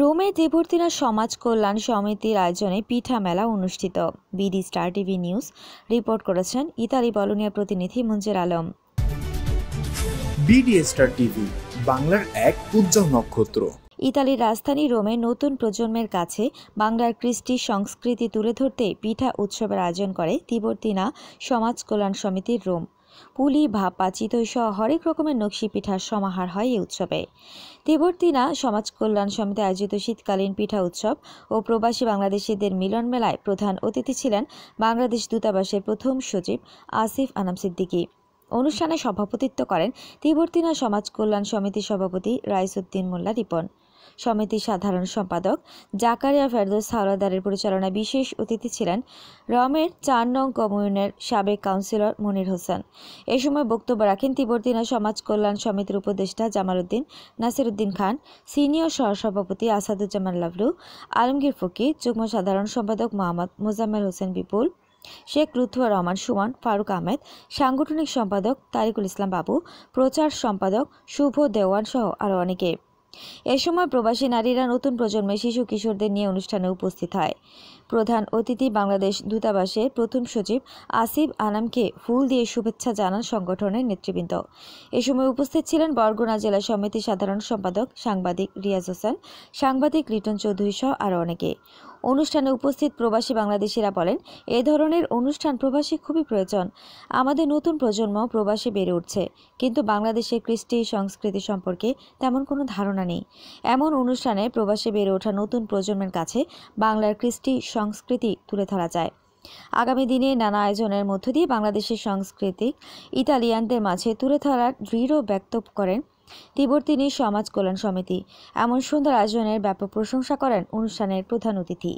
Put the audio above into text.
রোমে দেবর্তিনা সমাজ কল্যাণ সমিতির আয়োজনে পিঠা মেলা অনুষ্ঠিত BD star TV news report করেছেন ইতালি বলনিয়া প্রতিনিধি Manjur Alam BD star TV বাংলার এক উজ্জ্বল নক্ষত্র ইতালির রাজধানী রোমে নতুন প্রজন্মের কাছে বাংলার কৃষ্টি সংস্কৃতি তুলে ধরতে পিঠা উৎসবের আয়োজন করে তিবর্তিনা সমাজ কল্যাণ সমিতির রোম পুলি ভাপা চিতই সহ হরেক রকমের নকশি পিঠার সমাহার হয় এই উৎসবে তেবর্তিনা সমাজ কল্যাণ সমিতি আয়োজিত শীতকালীন পিঠা উৎসব ও প্রবাসী বাংলাদেশিদের মিলন মেলায় প্রধান অতিথি ছিলেন বাংলাদেশ দূতাবাসের প্রথম সচিব আসিফ আনাম সিদ্দিকী অনুষ্ঠানে সভাপতিত্ব করেন তিবর্তিনা সমাজ কল্যাণ সমিতির সভাপতি রাইসুদ্দিন মোল্লা রিপন সমিতির সাধারণ সম্পাদক জাকারিয়া ফেরদোস হাওলাদারের পরিচালনায় বিশেষ অতিথি ছিলেন রমের চার নং কমিউনের সাবেক কাউন্সিলর মনির হোসেন এ সময় বক্তব্য রাখেন তিবর্তিনা সমাজ কল্যাণ সমিতির উপদেষ্টা জামালউদ্দিন উদ্দিন খান সিনিয়র সহসভাপতি আসাদুজ্জামান লাভলু আলমগীর ফকির যুগ্ম সাধারণ সম্পাদক মোহাম্মদ মোজাম্মেল হোসেন বিপুল শেখ লুথুয়া রহমান সুমন ফারুক আহমেদ সাংগঠনিক সম্পাদক তারিকুল ইসলাম বাবু প্রচার সম্পাদক শুভ দেওয়ান সহ আরও অনেকে এ সময় প্রবাসী নারীরা নতুন প্রজন্মের শিশু কিশোরদের নিয়ে অনুষ্ঠানে উপস্থিত হয় প্রধান অতিথি বাংলাদেশ দূতাবাসের প্রথম সচিব আসিফ আনামকে ফুল দিয়ে শুভেচ্ছা জানান সংগঠনের নেতৃবৃন্দ এ সময় উপস্থিত ছিলেন বরগুনা জেলা সমিতি সাধারণ সম্পাদক সাংবাদিক রিয়াজ হোসেন সাংবাদিক লিটন চৌধুরী সহ আরও অনেকে অনুষ্ঠানে উপস্থিত প্রবাসী বাংলাদেশিরা বলেন এ ধরনের অনুষ্ঠান প্রবাসী খুবই প্রয়োজন আমাদের নতুন প্রজন্ম প্রবাসে বেড়ে উঠছে কিন্তু বাংলাদেশের কৃষ্টি সংস্কৃতি সম্পর্কে তেমন কোনো ধারণা নেই এমন অনুষ্ঠানে প্রবাসে বেড়ে ওঠা নতুন প্রজন্মের কাছে বাংলার কৃষ্টি সংস্কৃতি তুলে ধরা যায় আগামী দিনে নানা আয়োজনের মধ্য দিয়ে বাংলাদেশের সংস্কৃতি ইতালিয়ানদের মাঝে তুলে ধরার দৃঢ় ব্যক্ত করেন তিবর্তিনী সমাজ কল্যাণ সমিতি এমন সুন্দর আয়োজনের ব্যাপক প্রশংসা করেন অনুষ্ঠানের প্রধান অতিথি